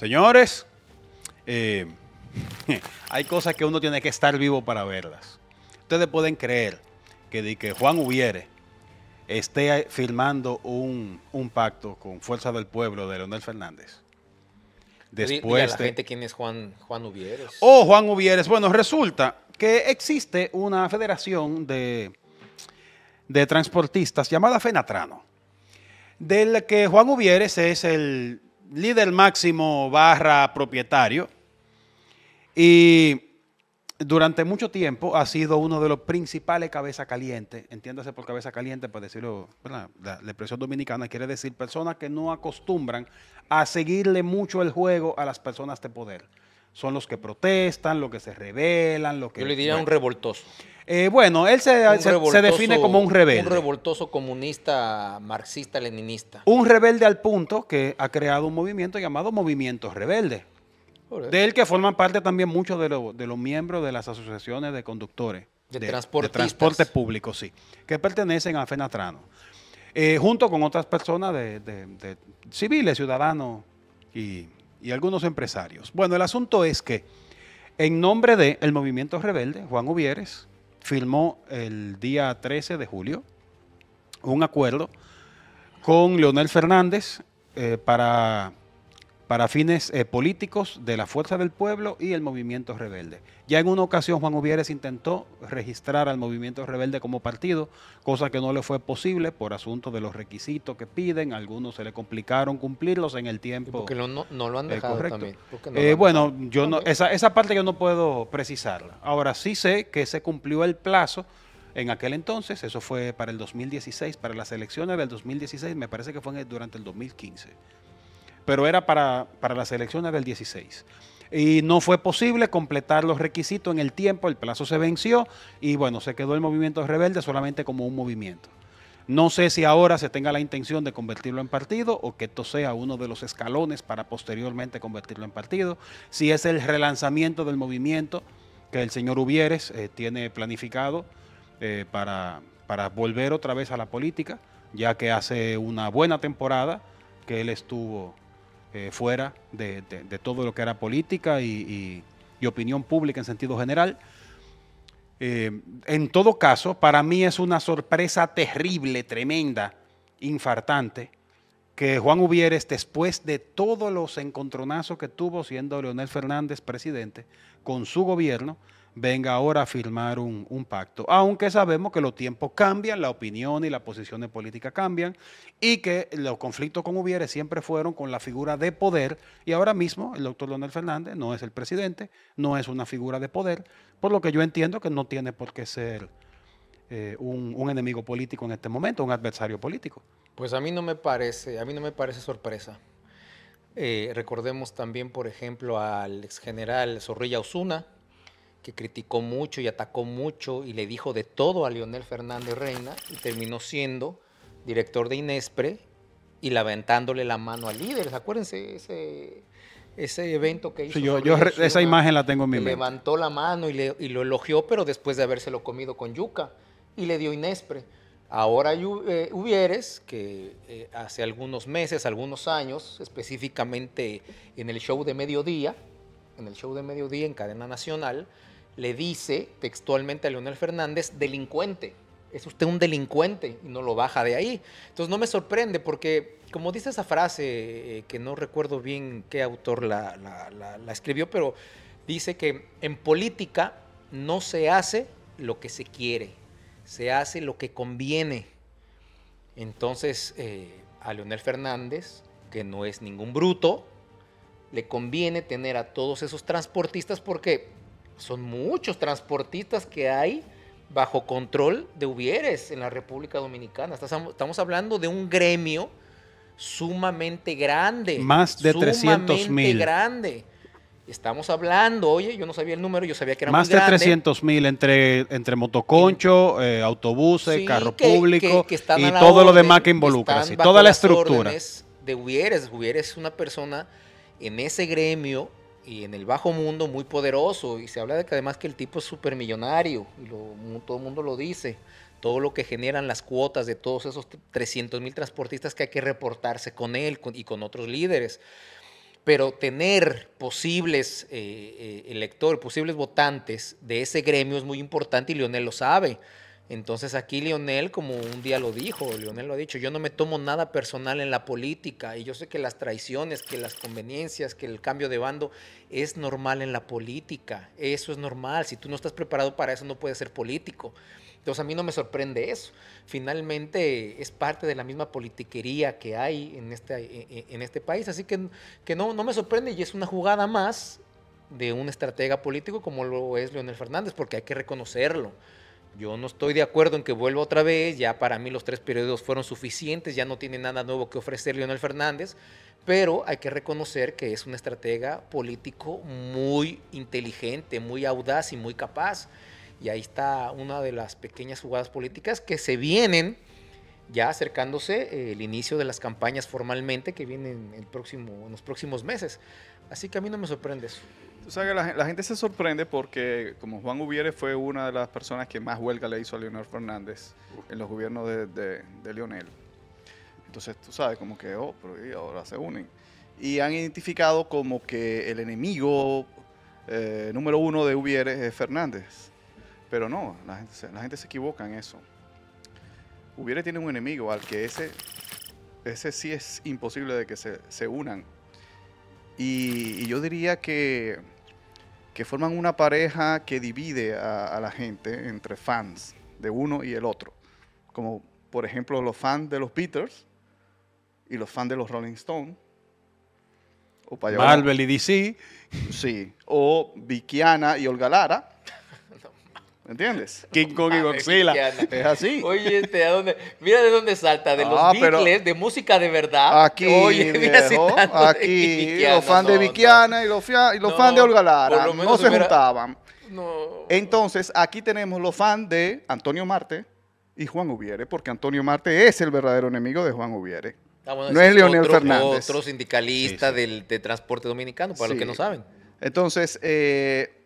Señores, eh, hay cosas que uno tiene que estar vivo para verlas. Ustedes pueden creer que que Juan Ubiere esté firmando un, pacto con Fuerza del Pueblo de Leonel Fernández. Después a quién es Juan, Juan Oh, Juan Ubiere. Bueno, resulta que existe una federación de, de transportistas llamada Fenatrano, del que Juan Hubieres es el líder máximo barra propietario. Y durante mucho tiempo ha sido uno de los principales cabeza caliente. Entiéndase por cabeza caliente, para decirlo, la, expresión dominicana quiere decir personas que no acostumbran a seguirle mucho el juego a las personas de poder son los que protestan, los que se rebelan, los que... Yo le diría un revoltoso. Eh, bueno, él se, define como un rebelde. Un revoltoso comunista, marxista, leninista. Un rebelde al punto que ha creado un movimiento llamado Movimiento Rebelde. De él que forman parte también muchos de, los miembros de las asociaciones de conductores. De, de, de transporte público, sí. Que pertenecen a Fenatrano. Eh, junto con otras personas de civiles, ciudadanos y y algunos empresarios. Bueno, el asunto es que en nombre del movimiento rebelde, Juan Ubieres firmó el día 13 de julio un acuerdo con Leonel Fernández eh, para para fines eh, políticos de la Fuerza del Pueblo y el Movimiento Rebelde. Ya en una ocasión Juan Uvieres intentó registrar al Movimiento Rebelde como partido, cosa que no le fue posible por asunto de los requisitos que piden, algunos se le complicaron cumplirlos en el tiempo. Porque no, lo han eh, dejado también. Eh, bueno, yo no, esa, esa parte yo no puedo precisarla. Ahora sí sé que se cumplió el plazo en aquel entonces, eso fue para el 2016, para las elecciones del 2016, me parece que fue durante el 2015 pero era para, las elecciones del 16 y no fue posible completar los requisitos en el tiempo, el plazo se venció y bueno, se quedó el movimiento rebelde solamente como un movimiento. No sé si ahora se tenga la intención de convertirlo en partido o que esto sea uno de los escalones para posteriormente convertirlo en partido, si es el relanzamiento del movimiento que el señor Ubieres eh, tiene planificado eh, para, para volver otra vez a la política, ya que hace una buena temporada que él estuvo eh, fuera de, todo lo que era política y, opinión pública en sentido general. Eh, en todo caso, para mí es una sorpresa terrible, tremenda, infartante, que Juan Hubieres, después de todos los encontronazos que tuvo siendo Leonel Fernández presidente con su gobierno, venga ahora a firmar un, pacto. Aunque sabemos que los tiempos cambian, la opinión y la posición de política cambian y que los conflictos con Ubiere siempre fueron con la figura de poder y ahora mismo el doctor Leonel Fernández no es el presidente, no es una figura de poder, por lo que yo entiendo que no tiene por qué ser eh, un, enemigo político en este momento, un adversario político. Pues a mí no me parece, a mí no me parece sorpresa. Eh, recordemos también, por ejemplo, al ex general Zorrilla Osuna, que criticó mucho y atacó mucho y le dijo de todo a Leonel Fernández Reina y terminó siendo director de Inespre y levantándole la mano al líder. Acuérdense ese, ese evento que hizo. Sí, yo, esa imagen la tengo en mi mente. Levantó la mano y, le, y, lo elogió, pero después de habérselo comido con yuca y le dio Inespre. Ahora eh, Hubieres, que eh, hace algunos meses, algunos años, específicamente en el show de mediodía, en el show de mediodía en cadena nacional, le dice textualmente a Leonel Fernández, delincuente, es usted un delincuente y no lo baja de ahí. Entonces no me sorprende porque, como dice esa frase, eh, que no recuerdo bien qué autor la, escribió, pero dice que en política no se hace lo que se quiere, se hace lo que conviene. Entonces eh, a Leonel Fernández, que no es ningún bruto, le conviene tener a todos esos transportistas porque son muchos transportistas que hay bajo control de Ubieres en la República Dominicana. Estamos hablando de un gremio sumamente grande. Más de 300 mil. grande. Estamos hablando, oye, yo no sabía el número, yo sabía que era más muy grande. Más de 300 mil entre, entre motoconcho, eh, autobuses, carro público y todo lo demás que involucra, toda la estructura. De Ubieres. Ubieres es una persona en ese gremio y en el bajo mundo muy poderoso. Y se habla de que además que el tipo es supermillonario, y todo el mundo lo dice. Todo lo que generan las cuotas de todos esos 300 mil transportistas que hay que reportarse con él y con otros líderes. Pero tener posibles eh, eh, electores, posibles votantes de ese gremio es muy importante y Lionel lo sabe. Entonces aquí Lionel, como un día lo dijo, Lionel lo ha dicho, yo no me tomo nada personal en la política y yo sé que las traiciones, que las conveniencias, que el cambio de bando es normal en la política, eso es normal, si tú no estás preparado para eso no puedes ser político. Entonces a mí no me sorprende eso. Finalmente es parte de la misma politiquería que hay en este, eh, eh, este país, así que, no, no me sorprende y es una jugada más de un estratega político como lo es Leonel Fernández, porque hay que reconocerlo. Yo no estoy de acuerdo en que vuelva otra vez, ya para mí los tres periodos fueron suficientes, ya no tiene nada nuevo que ofrecer Leonel Fernández, pero hay que reconocer que es un estratega político muy inteligente, muy audaz y muy capaz. Y ahí está una de las pequeñas jugadas políticas que se vienen ya acercándose eh, el inicio de las campañas formalmente que vienen en los próximos meses. Así que a mí no me sorprende eso. Tú sabes la, gente se sorprende porque como Juan Ubiere fue una de las personas que más huelga le hizo a Leonel Fernández en los gobiernos de, Leonel. Entonces tú sabes como que, oh, pero y ahora se unen. Y han identificado como que el enemigo eh, número uno de Ubiere es Fernández. Pero no, la gente, la gente se equivoca en eso. Hubiera tiene un enemigo al que ese, ese sí es imposible de que se, se unan. Y, yo diría que, que forman una pareja que divide a, la gente entre fans de uno y el otro. Como por ejemplo los fans de los Beatles y los fans de los Rolling Stones. O Marvel y DC. Sí. O Vickiana y Olga Lara. ¿Entiendes? King Kong y Godzilla. Es así. Oye, este, dónde? mira de dónde salta, de ah, los Beatles, de música de verdad. Aquí, Oye, aquí, los fans de Vikiana y los, fans de Olga Lara no se juntaban. Entonces, aquí tenemos los fans de Antonio Marte y Juan Ubiere, porque Antonio Marte es el verdadero enemigo de Juan Ubiere. Ah, no es Leonel Fernández. Otro sindicalista Del, de transporte dominicano, para los que no saben. Entonces, eh,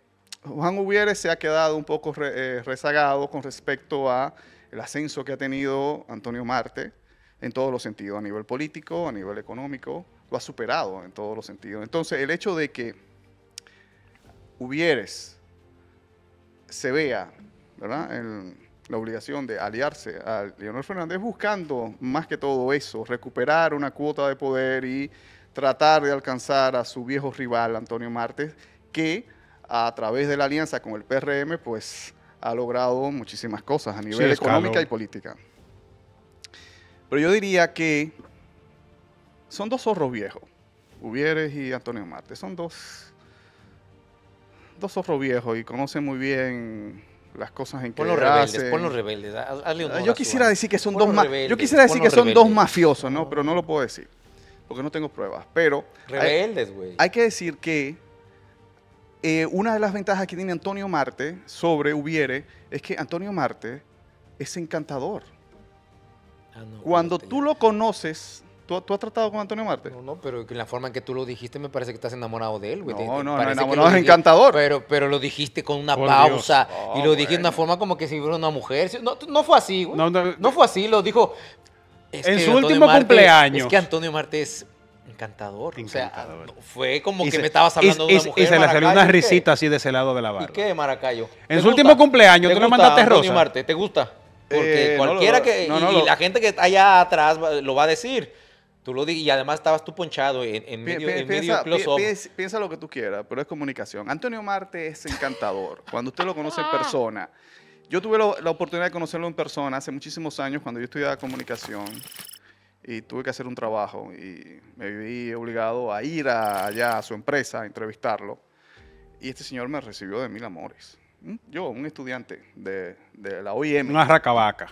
Juan Ubiere se ha quedado un poco eh, rezagado con respecto a el ascenso que ha tenido Antonio Marte en todos los sentidos, a nivel político, a nivel económico, lo ha superado en todos los sentidos. Entonces, el hecho de que Hubieres se vea en la obligación de aliarse a Leonel Fernández buscando más que todo eso, recuperar una cuota de poder y tratar de alcanzar a su viejo rival, Antonio Marte, que a través de la alianza con el PRM, pues ha logrado muchísimas cosas a nivel económica y política. Pero yo diría que son dos zorros viejos, Ubieres y Antonio Marte. Son dos, dos zorros viejos y conocen muy bien las cosas en que los rebeldes, rebeldes, hazle un ah, Yo quisiera decir que son dos rebeldes, Yo quisiera decir que son dos mafiosos, ¿no? Pero no lo puedo decir, porque no tengo pruebas, pero Rebeldes, güey. hay que decir que eh, una de las ventajas que tiene Antonio Marte sobre Ubiere es que Antonio Marte es encantador. Ah, Cuando este tú lo conoces, ¿Tú, has tratado con Antonio Marte? No, no, pero en la forma en que tú lo dijiste me parece que estás enamorado de él, güey. No, no, no, es encantador. Pero, pero lo dijiste con una pausa y lo ah, dijiste de una forma como que si fuera una mujer. No, no fue así, No, fue así, lo dijo... en su último cumpleaños. Es que Antonio Marte es encantador. fue como que me estabas hablando y, de una mujer. Y se le salió una risita así de ese lado de la barra. ¿Y qué, Maracayo? En su último cumpleaños, ¿tú le mandaste Antonio Marte, ¿Te gusta? Porque eh, cualquiera que. y, la gente que está allá atrás lo va a decir. Tú lo y además estabas tú ponchado en, medio, piensa, en medio close piensa, lo que tú quieras, pero es comunicación. Antonio Marte es encantador. Cuando usted lo conoce en ah. persona. Yo tuve la oportunidad de conocerlo en persona hace muchísimos años cuando yo estudiaba comunicación y tuve que hacer un trabajo y me vi obligado a ir allá a su empresa a entrevistarlo. Y este señor me recibió de mil amores. ¿Mm? Yo, un estudiante de, la OIM. Una racabaca.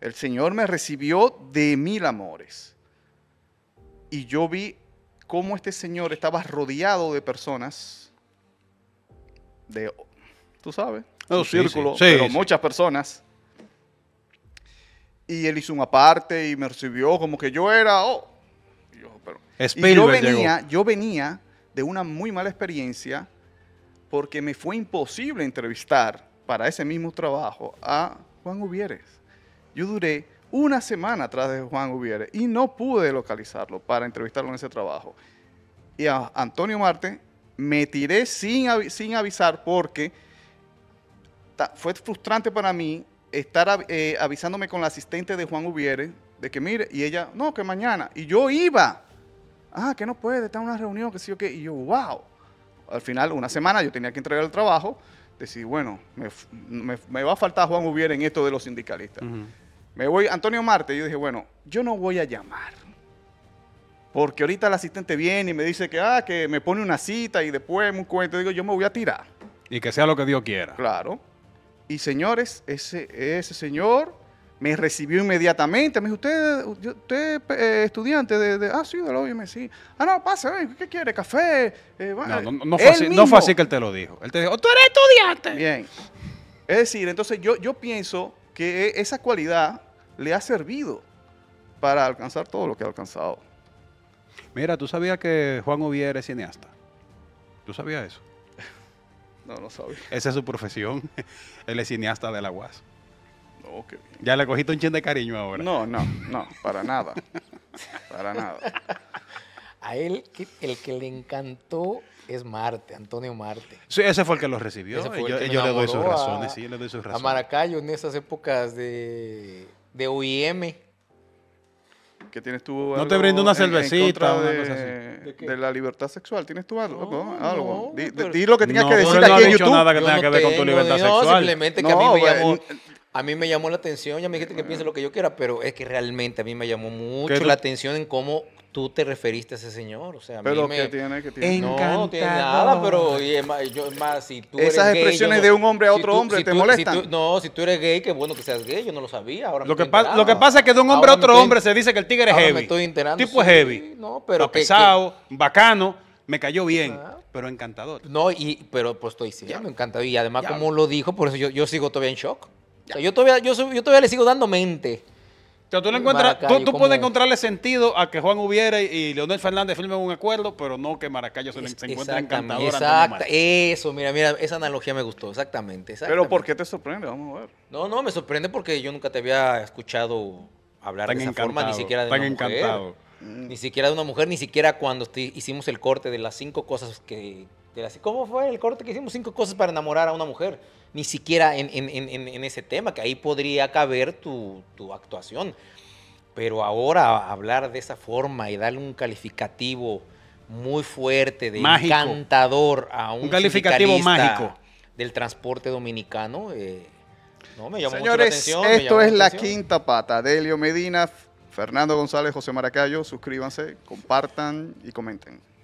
el señor me recibió de mil amores. Y yo vi cómo este señor estaba rodeado de personas de, tú sabes, de círculos círculo, pero muchas personas y él hizo una parte y me recibió como que yo era... Oh. yo, venía, de una muy mala experiencia porque me fue imposible entrevistar para ese mismo trabajo a Juan gubierres Yo duré una semana atrás de Juan gubierres y no pude localizarlo para entrevistarlo en ese trabajo. Y a Antonio Marte me tiré sin, sin avisar porque fue frustrante para mí estar eh, avisándome con la asistente de Juan Ubiere de que mire, y ella, no, que mañana. Y yo iba. Ah, que no puede, está en una reunión, que sí o qué. Y yo, wow. Al final, una semana yo tenía que entregar el trabajo. Decir, bueno, me, va a faltar Juan Ubiere en esto de los sindicalistas. Me voy, Antonio Marte. Y yo dije, bueno, yo no voy a llamar. Porque ahorita la asistente viene y me dice que, ah, que me pone una cita y después un cuento. Digo, yo me voy a tirar. Y que sea lo que Dios quiera. Claro. Y señores, ese, ese señor me recibió inmediatamente. Me dijo, usted, usted eh, estudiante de, Ah, sí, de la Ah, no, pase, ¿qué quiere? ¿Café? Eh, no, fue así, que él te lo dijo. Él te dijo, tú eres estudiante. Bien. Es decir, entonces yo, yo pienso que e, esa cualidad le ha servido para alcanzar todo lo que ha alcanzado. Mira, tú sabías que Juan Ovier es cineasta. ¿Tú sabías eso? No, no sabía. Esa es su profesión. Él es cineasta de la UAS. No, qué bien. Ya le cogiste un chin de cariño ahora. No, no, no, para nada. para nada. A él, el que le encantó es Marte, Antonio Marte. Sí, ese fue el que lo recibió. yo, le doy sus razones, sí, le doy sus razones. A Maracayo en esas épocas de, de OIM no te brindo una cervecita. de, ¿De, la libertad sexual. ¿Tienes tú algo? No, lo que tengas que decir aquí en YouTube. nada que tenga que ver con tu libertad sexual. No, simplemente que a mí me llamó a mí me llamó la atención, ya me dijiste que piense lo que yo quiera, pero es que realmente a mí me llamó mucho la atención en cómo tú te referiste a ese señor. O sea, pero que tiene que No, no tiene nada, pero Esas expresiones de un hombre a otro hombre te molestan. no, si tú eres gay, qué bueno que seas gay, yo no lo sabía. Ahora lo, que pasa, que es que de un hombre a otro hombre se dice que el tigre es heavy. Me estoy enterando. Tipo heavy. No, pero pesado, bacano, me cayó bien, pero encantador. No, y pero pues estoy diciendo, me Y además, como lo dijo, por eso yo, sigo todavía en shock. yo, todavía, yo todavía le sigo dando mente tú, puedes encontrarle sentido a que Juan Hubiera y Leonel Fernández firmen un acuerdo, pero no que Maracayo se, encuentre encantador. Exacto, eso, mira, mira, esa analogía me gustó, exactamente, Pero ¿por qué te sorprende? Vamos a ver. No, no, me sorprende porque yo nunca te había escuchado hablar de esa forma, ni siquiera de una mujer, Ni siquiera de una mujer, ni siquiera cuando hicimos el corte de las cinco cosas que... De ¿Cómo fue el corte que hicimos? Cinco cosas para enamorar a una mujer ni siquiera en, ese tema, que ahí podría caber tu, actuación. Pero ahora hablar de esa forma y darle un calificativo muy fuerte, de encantador a un, calificativo mágico del transporte dominicano, eh, no me Señores, Esto es la, la quinta pata. Delio Medina, Fernando González, José Maracayo, suscríbanse, compartan y comenten.